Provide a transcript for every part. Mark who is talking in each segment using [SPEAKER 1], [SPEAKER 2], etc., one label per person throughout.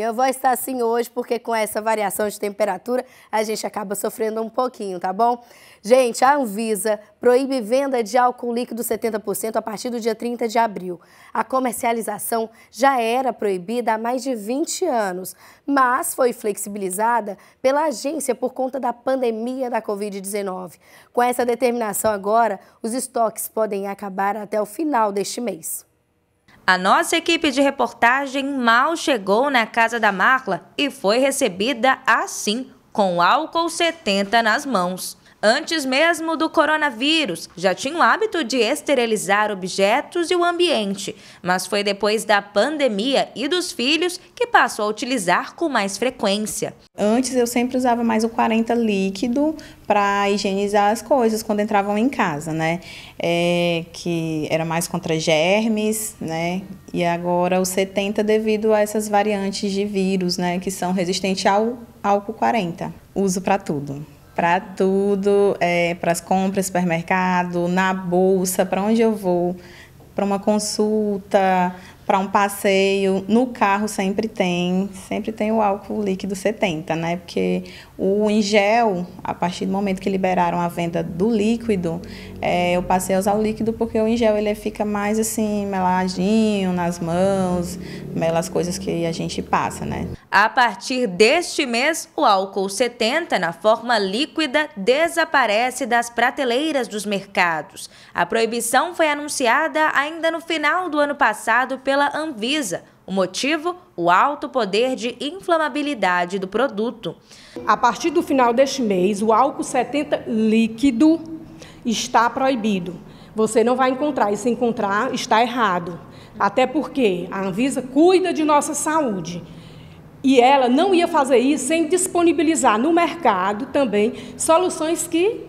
[SPEAKER 1] Eu vou estar assim hoje porque com essa variação de temperatura a gente acaba sofrendo um pouquinho, tá bom? Gente, a Anvisa proíbe venda de álcool líquido 70% a partir do dia 30 de abril. A comercialização já era proibida há mais de 20 anos, mas foi flexibilizada pela agência por conta da pandemia da Covid-19. Com essa determinação agora, os estoques podem acabar até o final deste mês.
[SPEAKER 2] A nossa equipe de reportagem mal chegou na casa da Marla e foi recebida assim, com álcool 70 nas mãos. Antes mesmo do coronavírus, já tinha o hábito de esterilizar objetos e o ambiente, mas foi depois da pandemia e dos filhos que passou a utilizar com mais frequência.
[SPEAKER 3] Antes eu sempre usava mais o 40 líquido para higienizar as coisas quando entravam em casa, né? É, que era mais contra germes, né? E agora o 70 devido a essas variantes de vírus, né? Que são resistentes ao álcool 40. Uso para tudo para tudo, é, para as compras, supermercado, na bolsa, para onde eu vou, para uma consulta, para um passeio, no carro sempre tem, sempre tem o álcool líquido 70, né? Porque o em gel, a partir do momento que liberaram a venda do líquido, é, eu passei a usar o líquido porque o em gel ele fica mais assim, meladinho nas mãos, melas coisas que a gente passa, né?
[SPEAKER 2] A partir deste mês, o álcool 70 na forma líquida desaparece das prateleiras dos mercados. A proibição foi anunciada ainda no final do ano passado pelo pela Anvisa. O motivo? O alto poder de inflamabilidade do produto. A partir do final deste mês, o álcool 70 líquido
[SPEAKER 4] está proibido. Você não vai encontrar, e se encontrar, está errado. Até porque a Anvisa cuida de nossa saúde. E ela não ia fazer isso sem disponibilizar no mercado também soluções que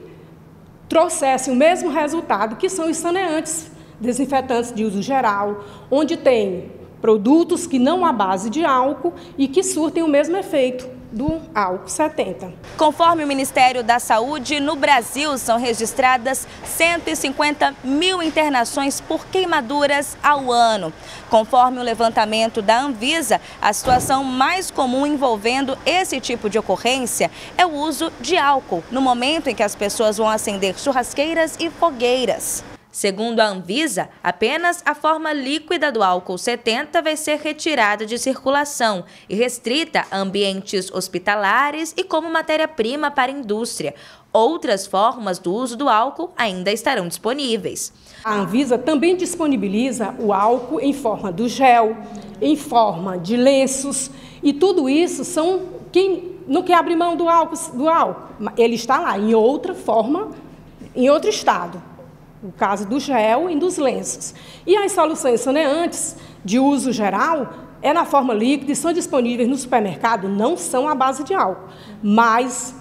[SPEAKER 4] trouxessem o mesmo resultado, que são os saneantes desinfetantes de uso geral, onde tem produtos que não à base de álcool e que surtem o mesmo efeito
[SPEAKER 2] do álcool 70. Conforme o Ministério da Saúde, no Brasil são registradas 150 mil internações por queimaduras ao ano. Conforme o levantamento da Anvisa, a situação mais comum envolvendo esse tipo de ocorrência é o uso de álcool, no momento em que as pessoas vão acender churrasqueiras e fogueiras. Segundo a Anvisa, apenas a forma líquida do álcool 70 vai ser retirada de circulação e restrita a ambientes hospitalares e como matéria-prima para a indústria. Outras formas do uso do álcool ainda estarão disponíveis. A Anvisa também disponibiliza o álcool em
[SPEAKER 4] forma do gel, em forma de lenços, e tudo isso são quem não quer abrir mão do álcool, do álcool. ele está lá em outra forma, em outro estado no caso do gel e dos lenços. E as soluções saneantes né, de uso geral é na forma líquida e são disponíveis no supermercado, não são à base de álcool, mas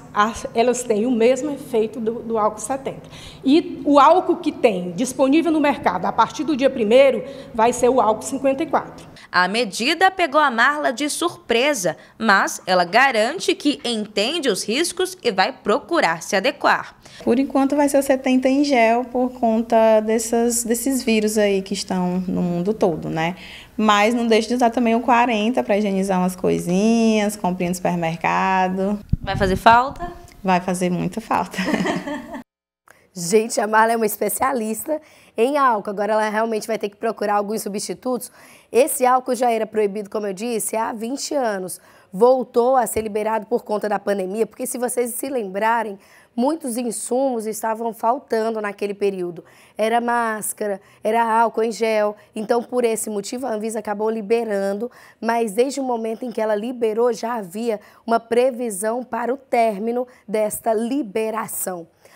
[SPEAKER 4] elas têm o mesmo efeito do, do, álcool 70. E o álcool que tem disponível no mercado a partir do dia 1 vai ser o álcool
[SPEAKER 2] 54. A medida pegou a Marla de surpresa, mas ela garante que entende os riscos e vai procurar se adequar.
[SPEAKER 3] Por enquanto vai ser o 70 em gel por conta dessas, desses vírus aí que estão no mundo todo, né? Mas não deixe de usar também o 40 para higienizar umas coisinhas, comprar no supermercado. Vai fazer falta? Vai fazer muita falta.
[SPEAKER 1] Gente, a Marla é uma especialista em álcool. Agora ela realmente vai ter que procurar alguns substitutos. Esse álcool já era proibido, como eu disse, há 20 anos voltou a ser liberado por conta da pandemia, porque se vocês se lembrarem, muitos insumos estavam faltando naquele período. Era máscara, era álcool em gel. Então, por esse motivo, a Anvisa acabou liberando, mas desde o momento em que ela liberou, já havia uma previsão para o término desta liberação.